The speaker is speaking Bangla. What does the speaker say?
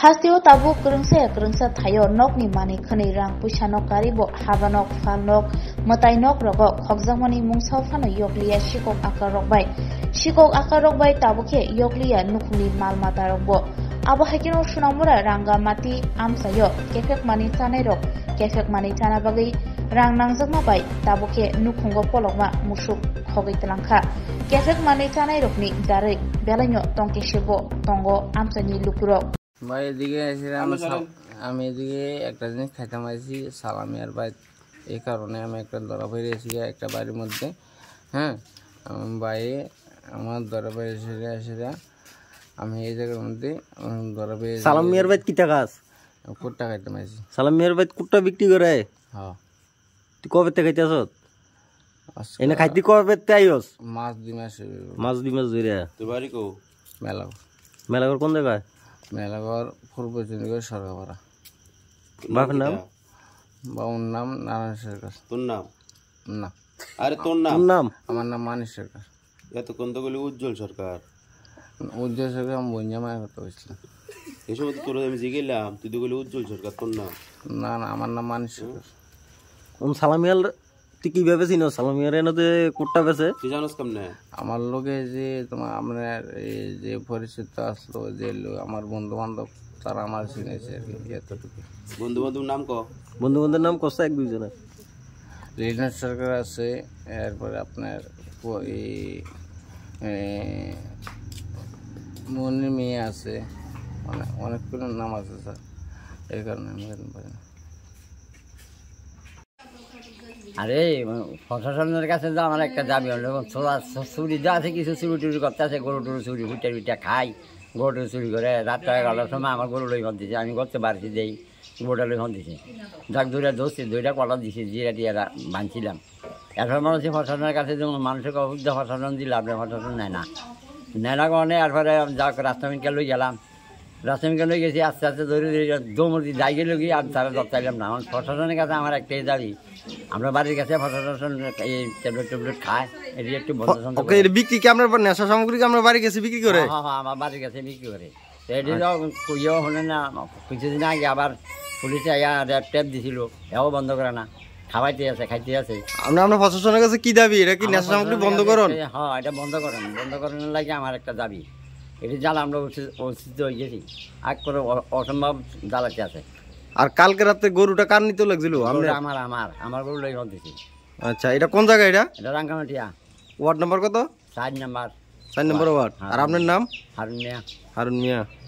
Hastio tabu kerengse kerengse thayo nok ni mani khani rang puisa nok kari bo haba nok fal nok matai nok rogo khokjang mani mungsa phano yokliya shikok akar rok bai shikok akar rok bai tabu ke yokliya nukni mal mata rok bo আবু হাকিন ও সুনামুরা রাঙ্গামাতি আমসায় কেফেক মানি চানাই রক কেফেক মানি চানা বাগি রাং নাংজাকমা বাই তাবুকে নুখুঙ্গ পলকমা মুসুক খগৈতলাংখা কেফেক মানি চানাই রকনি জারে বেলাইন টংকে সেব টঙ্গ আমসানি লুকুরক ভাই এদিকে আসছিলাম আমি এদিকে একটা জিনিস খাইতে আছি সালামি আর ভাই এই কারণে আমি একটা দরা ধরা বেরিয়েছি একটা বাড়ির মধ্যে হ্যাঁ বাইরে আমার দরা ধরা এসে আসিরা আমি এই জায়গার মধ্যে ধরা বেরিয়ে সালাম মিয়ার বাইত কিটা গাছ কুট্টা খাইতে আছি সালাম মিয়ার বাইত কুট্টা বিক্রি করে হ্যাঁ তুই কবে থেকে খাইতে আসত এনে খাইতে কবে তে আইস মাছ দুই মাস মাছ দুই মাস ধরে তুই বাড়ি কো মেলা মেলাগর কোন জায়গায় মেলাঘর পূর্ব চণ্ডীগড় সরকাপাড়া বাবার নাম বাবুর নাম নারায়ণ সরকার তোর নাম না আরে তোর নাম নাম আমার নাম মানিক সরকার এতক্ষণ তো বলি উজ্জ্বল সরকার উজ্জ্বল সরকার আমি বঞ্জা কথা বলছিলাম এসব সময় তোর আমি জিগেলাম তুই তো বলি উজ্জ্বল সরকার তোর নাম না না আমার নাম মানিক সরকার সালামিয়াল তুই কিভাবে চিনো সালামিয়ার এনতে কোটটা বেছে তুই জানোস কেমনে আমার লগে যে তোমার আপনার এই যে পরিচিত আসলো যে আমার বন্ধু বান্ধব তারা আমার চিনেছে আর কি এতটুকু বন্ধু বান্ধব নাম ক বন্ধু বান্ধবের নাম কষা এক দুইজনে রিলায়েন্স সরকার আছে এরপরে আপনার এই মনির মেয়ে আছে অনেক অনেকগুলো নাম আছে স্যার এই কারণে আমি পারি আরে প্রশাসনের কাছে তো আমার একটা দাবি হলো ছোলা চুরি যা আছে কিছু চুরি টুরি করতে আছে গরু টরু চুরি ফুটে টুটে খাই গরু টরু চুরি করে রাতটা এগারোটার সময় আমার গরু লই দিছে আমি করতে পারছি দেই গরুটা লই দিছে যাক দুইটা ধরছি দুইটা কলা দিছি জিরা টিয়া বাঁধছিলাম এখন মানুষ প্রশাসনের কাছে যেমন মানুষকে অবুদ্ধ প্রশাসন দিলে আপনার নেয় না নেয় না কারণে মানে, এরপরে যাক রাস্তা লই গেলাম রাশন নিয়ে গেছি আস্তে আস্তে ধরে ধরে দিয়ে দায় গেলে গিয়ে আর তারা দত্তাইলাম চাইলাম না আমার প্রশাসনের কাছে আমার একটাই দাবি আমরা বাড়ির কাছে প্রশাসন এই ট্যাবলেট ট্যাবলেট খায় এটি একটু বিক্রি কি আমরা নেশা সামগ্রী আমরা বাড়ির কাছে বিক্রি করে হ্যাঁ, হ্যাঁ হ্যাঁ আমার বাড়ির কাছে বিক্রি করে এটি তো আচ্ছা। ইয়েও হলে না কিছুদিন আগে আবার পুলিশে র্যাব ট্যাব দিছিল এও বন্ধ করে না খাওয়াইতে আছে খাইতে আছে আমরা আমরা প্রশাসনের কাছে কি দাবি এটা কি নেশা সামগ্রী বন্ধ করুন হ্যাঁ এটা বন্ধ করেন বন্ধ করেন লাগে আমার একটা দাবি এটা জ্বালা আমরা অনুষ্ঠিত হয়ে গেছি আর করে অসম্ভব জ্বালাতে আছে আর কালকে রাতে গরুটা কার নিতে লাগছিল আমার আমার আমার গরু লাগে দিছি আচ্ছা এটা কোন জায়গা এটা এটা রাঙ্গামাটিয়া ওয়ার্ড নাম্বার কত চার নাম্বার চার নাম্বার ওয়ার্ড আর আপনার নাম হারুন মিয়া হারুন মিয়া